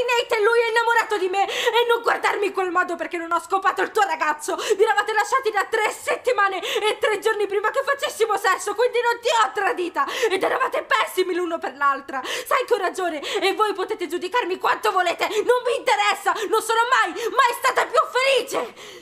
di Nate e lui è innamorato di me e non guardarmi in quel modo perché non ho scopato il tuo ragazzo. Vi eravate lasciati da tre settimane e tre giorni prima che facessimo sesso, quindi non ti ho tradita ed eravate pessimi l'uno per l'altra. Sai che ho ragione e voi potete giudicarmi quanto volete, non mi interessa, non sono mai, mai stata più felice.